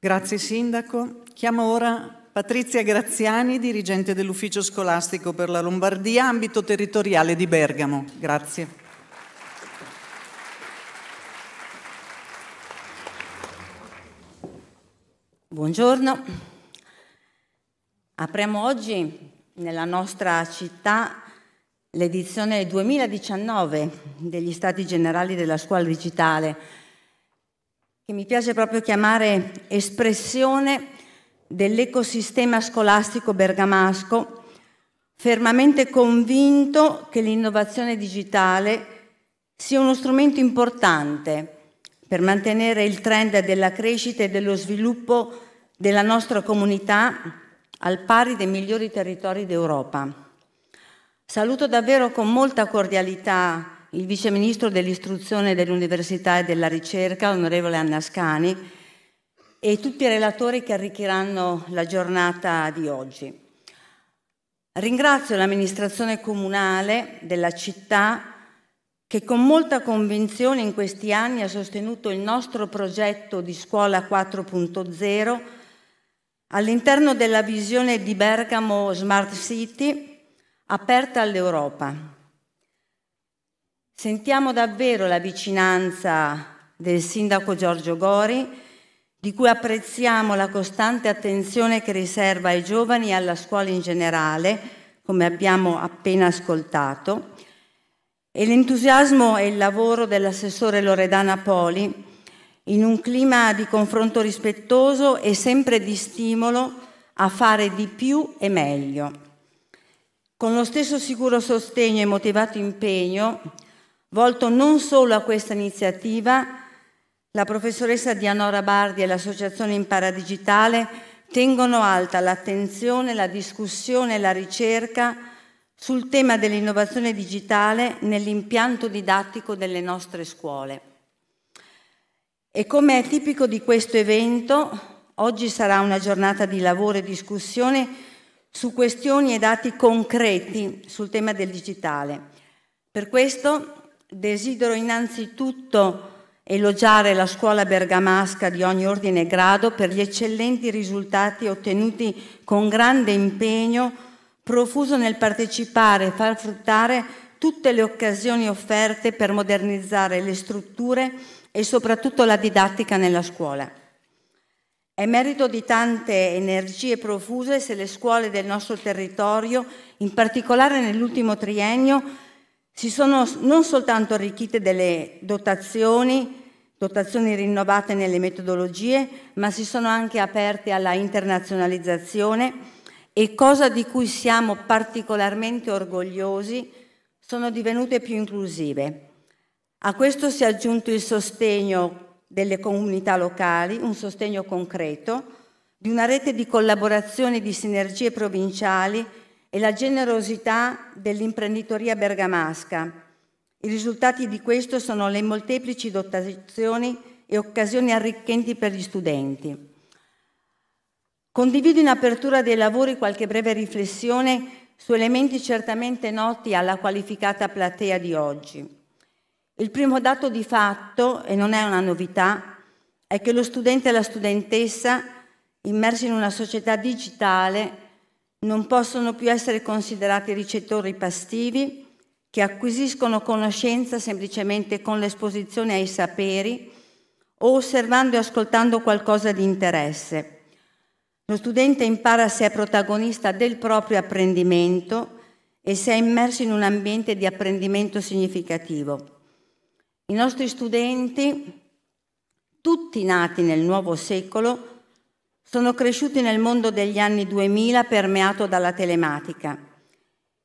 Grazie Sindaco. Chiamo ora Patrizia Graziani, dirigente dell'Ufficio Scolastico per la Lombardia, ambito territoriale di Bergamo. Grazie. Buongiorno. Apriamo oggi nella nostra città l'edizione 2019 degli Stati Generali della Scuola Digitale che mi piace proprio chiamare espressione dell'ecosistema scolastico bergamasco, fermamente convinto che l'innovazione digitale sia uno strumento importante per mantenere il trend della crescita e dello sviluppo della nostra comunità al pari dei migliori territori d'Europa. Saluto davvero con molta cordialità il Vice Ministro dell'Istruzione, dell'Università e della Ricerca, onorevole Anna Scani, e tutti i relatori che arricchiranno la giornata di oggi. Ringrazio l'amministrazione comunale della città che con molta convinzione in questi anni ha sostenuto il nostro progetto di scuola 4.0 all'interno della visione di Bergamo Smart City aperta all'Europa. Sentiamo davvero la vicinanza del sindaco Giorgio Gori, di cui apprezziamo la costante attenzione che riserva ai giovani e alla scuola in generale, come abbiamo appena ascoltato, e l'entusiasmo e il lavoro dell'assessore Loredana Poli in un clima di confronto rispettoso e sempre di stimolo a fare di più e meglio. Con lo stesso sicuro sostegno e motivato impegno volto non solo a questa iniziativa, la professoressa Dianora Bardi e l'Associazione Impara Digitale tengono alta l'attenzione, la discussione e la ricerca sul tema dell'innovazione digitale nell'impianto didattico delle nostre scuole. E come è tipico di questo evento, Oggi sarà una giornata di lavoro e discussione su questioni e dati concreti sul tema del digitale. Per questo Desidero innanzitutto elogiare la scuola bergamasca di ogni ordine e grado per gli eccellenti risultati ottenuti con grande impegno, profuso nel partecipare e far fruttare tutte le occasioni offerte per modernizzare le strutture e soprattutto la didattica nella scuola. È merito di tante energie profuse se le scuole del nostro territorio, in particolare nell'ultimo triennio, si sono non soltanto arricchite delle dotazioni, dotazioni rinnovate nelle metodologie, ma si sono anche aperte alla internazionalizzazione e cosa di cui siamo particolarmente orgogliosi, sono divenute più inclusive. A questo si è aggiunto il sostegno delle comunità locali, un sostegno concreto, di una rete di collaborazione e di sinergie provinciali e la generosità dell'imprenditoria bergamasca. I risultati di questo sono le molteplici dotazioni e occasioni arricchenti per gli studenti. Condivido in apertura dei lavori qualche breve riflessione su elementi certamente noti alla qualificata platea di oggi. Il primo dato di fatto, e non è una novità, è che lo studente e la studentessa, immersi in una società digitale, non possono più essere considerati ricettori passivi che acquisiscono conoscenza semplicemente con l'esposizione ai saperi o osservando e ascoltando qualcosa di interesse. Lo studente impara se è protagonista del proprio apprendimento e se è immerso in un ambiente di apprendimento significativo. I nostri studenti, tutti nati nel nuovo secolo, sono cresciuti nel mondo degli anni 2000 permeato dalla telematica.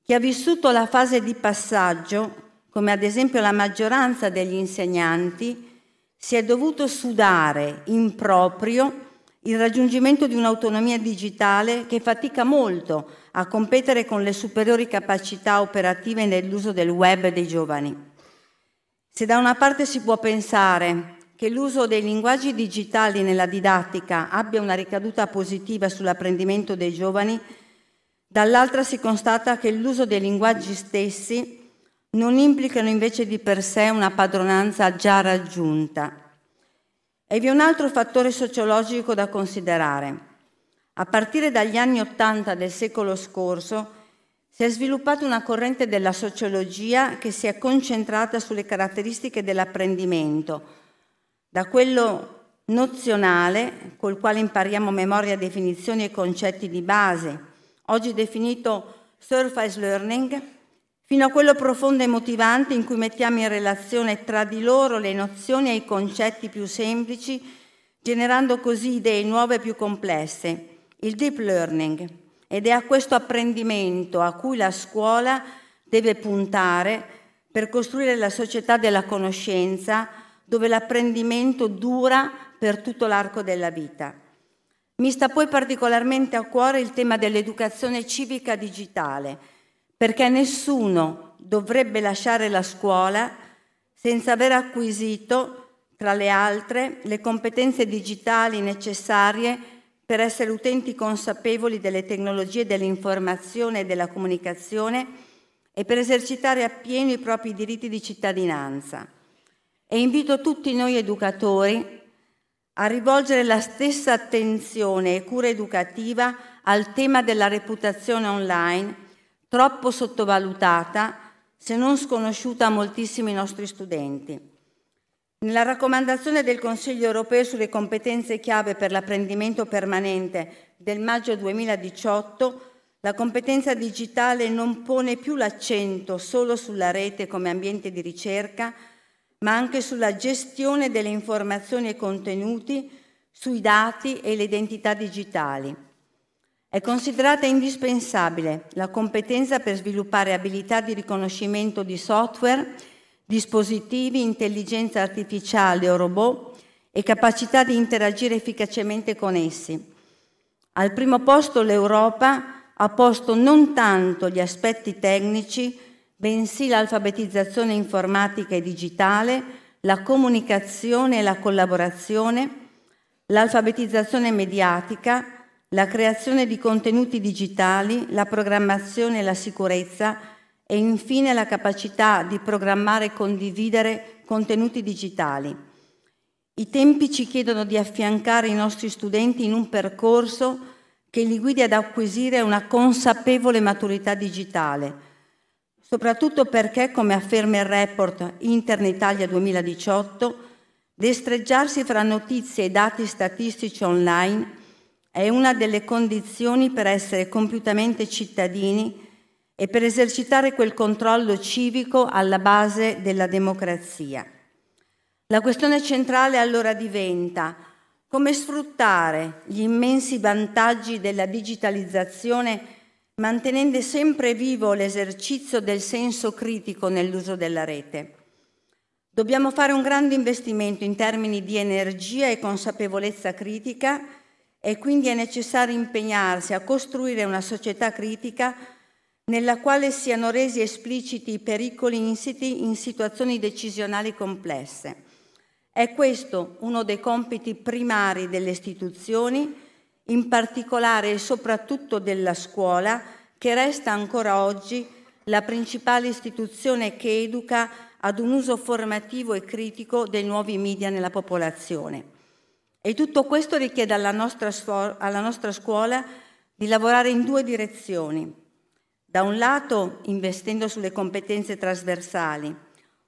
Chi ha vissuto la fase di passaggio, come ad esempio la maggioranza degli insegnanti, si è dovuto sudare in proprio il raggiungimento di un'autonomia digitale che fatica molto a competere con le superiori capacità operative nell'uso del web dei giovani. Se da una parte si può pensare che l'uso dei linguaggi digitali nella didattica abbia una ricaduta positiva sull'apprendimento dei giovani, dall'altra si constata che l'uso dei linguaggi stessi non implicano invece di per sé una padronanza già raggiunta. E vi è un altro fattore sociologico da considerare. A partire dagli anni Ottanta del secolo scorso si è sviluppata una corrente della sociologia che si è concentrata sulle caratteristiche dell'apprendimento, da quello nozionale col quale impariamo memoria, definizioni e concetti di base, oggi definito surface learning, fino a quello profondo e motivante in cui mettiamo in relazione tra di loro le nozioni e i concetti più semplici, generando così idee nuove e più complesse, il deep learning. Ed è a questo apprendimento a cui la scuola deve puntare per costruire la società della conoscenza, dove l'apprendimento dura per tutto l'arco della vita. Mi sta poi particolarmente a cuore il tema dell'educazione civica digitale, perché nessuno dovrebbe lasciare la scuola senza aver acquisito, tra le altre, le competenze digitali necessarie per essere utenti consapevoli delle tecnologie dell'informazione e della comunicazione e per esercitare appieno i propri diritti di cittadinanza e invito tutti noi educatori a rivolgere la stessa attenzione e cura educativa al tema della reputazione online, troppo sottovalutata, se non sconosciuta a moltissimi nostri studenti. Nella raccomandazione del Consiglio europeo sulle competenze chiave per l'apprendimento permanente del maggio 2018, la competenza digitale non pone più l'accento solo sulla rete come ambiente di ricerca, ma anche sulla gestione delle informazioni e contenuti, sui dati e le identità digitali. È considerata indispensabile la competenza per sviluppare abilità di riconoscimento di software, dispositivi, intelligenza artificiale o robot e capacità di interagire efficacemente con essi. Al primo posto l'Europa ha posto non tanto gli aspetti tecnici, bensì l'alfabetizzazione informatica e digitale, la comunicazione e la collaborazione, l'alfabetizzazione mediatica, la creazione di contenuti digitali, la programmazione e la sicurezza e infine la capacità di programmare e condividere contenuti digitali. I tempi ci chiedono di affiancare i nostri studenti in un percorso che li guidi ad acquisire una consapevole maturità digitale, soprattutto perché, come afferma il report Interne Italia 2018, destreggiarsi fra notizie e dati statistici online è una delle condizioni per essere compiutamente cittadini e per esercitare quel controllo civico alla base della democrazia. La questione centrale allora diventa come sfruttare gli immensi vantaggi della digitalizzazione mantenendo sempre vivo l'esercizio del senso critico nell'uso della rete. Dobbiamo fare un grande investimento in termini di energia e consapevolezza critica e quindi è necessario impegnarsi a costruire una società critica nella quale siano resi espliciti i pericoli insiti in situazioni decisionali complesse. È questo uno dei compiti primari delle istituzioni, in particolare e soprattutto della scuola, che resta ancora oggi la principale istituzione che educa ad un uso formativo e critico dei nuovi media nella popolazione. E tutto questo richiede alla nostra, alla nostra scuola di lavorare in due direzioni. Da un lato investendo sulle competenze trasversali,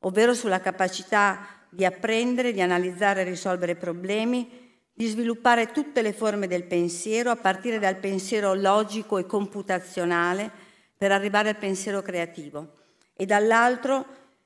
ovvero sulla capacità di apprendere, di analizzare e risolvere problemi, di sviluppare tutte le forme del pensiero, a partire dal pensiero logico e computazionale, per arrivare al pensiero creativo. E dall'altro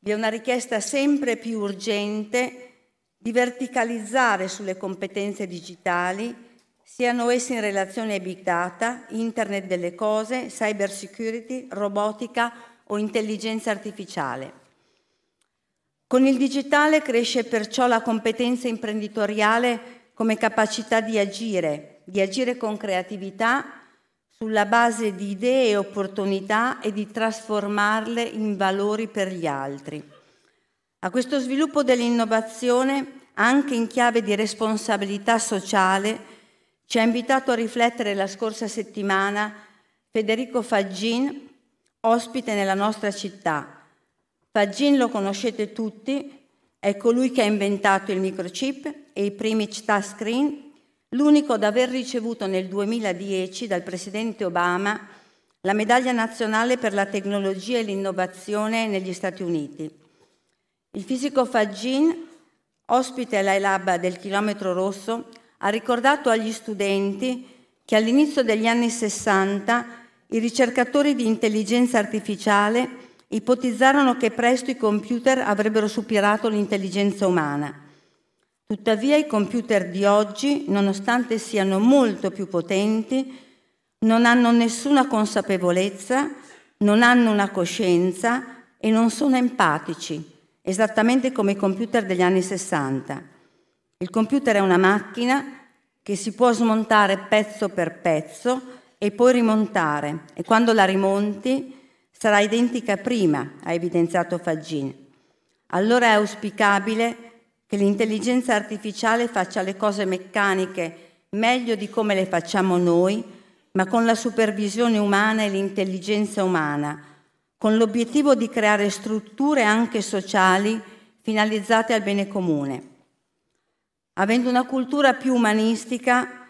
vi è una richiesta sempre più urgente di verticalizzare sulle competenze digitali, siano esse in relazione ai big data, internet delle cose, cyber security, robotica o intelligenza artificiale. Con il digitale cresce perciò la competenza imprenditoriale come capacità di agire, di agire con creatività sulla base di idee e opportunità e di trasformarle in valori per gli altri. A questo sviluppo dell'innovazione, anche in chiave di responsabilità sociale, ci ha invitato a riflettere la scorsa settimana Federico Faggin, ospite nella nostra città. Faggin lo conoscete tutti è colui che ha inventato il microchip e i primi touchscreen, l'unico ad aver ricevuto nel 2010 dal presidente Obama la medaglia nazionale per la tecnologia e l'innovazione negli Stati Uniti. Il fisico Fagin, ospite all'ILAB del chilometro rosso, ha ricordato agli studenti che all'inizio degli anni 60 i ricercatori di intelligenza artificiale ipotizzarono che presto i computer avrebbero superato l'intelligenza umana. Tuttavia i computer di oggi, nonostante siano molto più potenti, non hanno nessuna consapevolezza, non hanno una coscienza e non sono empatici, esattamente come i computer degli anni 60. Il computer è una macchina che si può smontare pezzo per pezzo e poi rimontare e quando la rimonti sarà identica prima, ha evidenziato Faggin. Allora è auspicabile che l'intelligenza artificiale faccia le cose meccaniche meglio di come le facciamo noi, ma con la supervisione umana e l'intelligenza umana, con l'obiettivo di creare strutture anche sociali finalizzate al bene comune. Avendo una cultura più umanistica,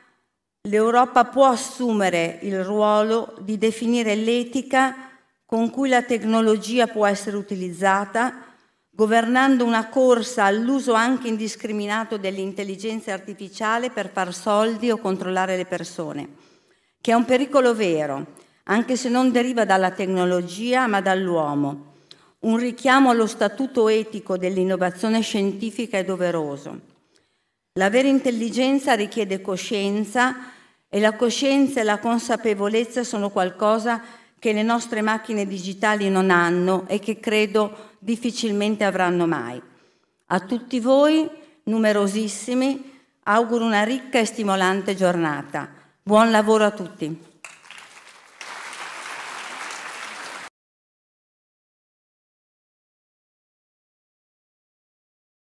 l'Europa può assumere il ruolo di definire l'etica con cui la tecnologia può essere utilizzata, governando una corsa all'uso anche indiscriminato dell'intelligenza artificiale per far soldi o controllare le persone, che è un pericolo vero, anche se non deriva dalla tecnologia ma dall'uomo. Un richiamo allo statuto etico dell'innovazione scientifica è doveroso. La vera intelligenza richiede coscienza e la coscienza e la consapevolezza sono qualcosa che che le nostre macchine digitali non hanno e che credo difficilmente avranno mai. A tutti voi, numerosissimi, auguro una ricca e stimolante giornata. Buon lavoro a tutti.